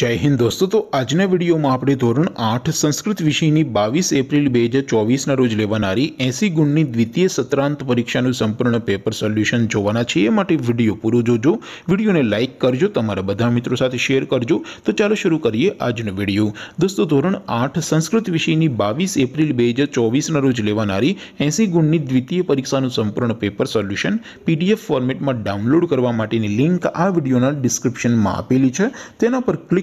જય હિન્દ દોસ્તો તો આજના વિડીયોમાં આપણે ધોરણ આઠ સંસ્કૃત વિષયની બાવીસ એપ્રિલ બે હજાર ચોવીસના રોજ લેવાનારી એસી ગુણની દ્વિતીય સત્રાંત પરીક્ષાનું સંપૂર્ણ પેપર સોલ્યુશન જોવાના છીએ એ માટે વિડીયો પૂરો જોજો વિડીયોને લાઇક કરજો તમારા બધા મિત્રો સાથે શેર કરજો તો ચાલો શરૂ કરીએ આજનો વિડીયો દોસ્તો ધોરણ આઠ સંસ્કૃત વિષયની બાવીસ એપ્રિલ બે હજાર ચોવીસના રોજ લેવાનારી એસી ગુણની દ્વિતીય પરીક્ષાનું સંપૂર્ણ પેપર સોલ્યુશન પીડીએફ ફોર્મેટમાં ડાઉનલોડ કરવા માટેની લિંક આ વિડીયોના ડિસ્ક્રિપ્શનમાં આપેલી છે તેના પર ક્લિક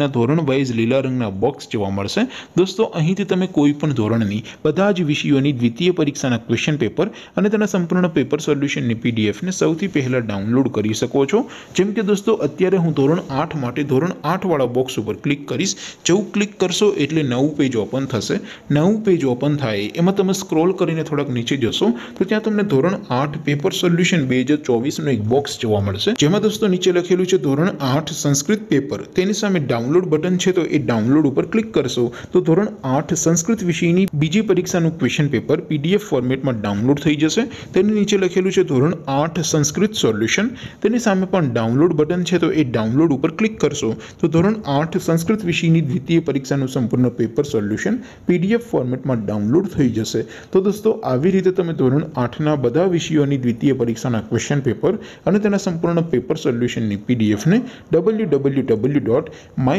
પ્રમાણેના ધોરણ વાઇઝ લીલા રંગના બોક્સ જોવા મળશે દોસ્તો અહીંથી તમે કોઈ પણ ધોરણની બધા જ વિષયોની દ્વિતીય પરીક્ષાના ક્વેશ્ચન પેપર અને તેના સંપૂર્ણ પેપર સોલ્યુશનની પીડીએફને સૌથી પહેલાં ડાઉનલોડ કરી શકો છો જેમ કે દોસ્તો અત્યારે હું ધોરણ આઠ માટે ધોરણ આઠવાળા બોક્સ ઉપર ક્લિક કરીશ જેવું ક્લિક કરશો એટલે નવું પેજ ઓપન થશે નવું પેજ ઓપન થાય એમાં તમે સ્ક્રોલ કરીને થોડાક નીચે જશો તો ત્યાં તમને ધોરણ આઠ પેપર સોલ્યુશન બે હજાર ચોવીસનું એક બોક્સ જોવા મળશે જેમાં દોસ્તો નીચે લખેલું છે ધોરણ આઠ સંસ્કૃત પેપર તેની સામે ડાઉન ડાઉનલોડ બટન છે તો એ ડાઉનલોડ ઉપર ક્લિક કરશો તો ધોરણ આઠ સંસ્કૃત વિષયની બીજી પરીક્ષાનું ક્વેશ્ચન પેપર પીડીએફ ફોર્મેટમાં ડાઉનલોડ થઈ જશે તેની નીચે લખેલું છે ધોરણ આઠ સંસ્કૃત સોલ્યુશન તેની સામે પણ ડાઉનલોડ બટન છે તો એ ડાઉનલોડ ઉપર ક્લિક કરશો તો ધોરણ આઠ સંસ્કૃત વિષયની દ્વિતીય પરીક્ષાનું સંપૂર્ણ પેપર સોલ્યુશન પીડીએફ ફોર્મેટમાં ડાઉનલોડ થઈ જશે તો દોસ્તો આવી રીતે તમે ધોરણ આઠના બધા વિષયોની દ્વિતીય પરીક્ષાના ક્વેશ્ચન પેપર અને તેના સંપૂર્ણ પેપર સોલ્યુશનની પીડીએફને W W W dot my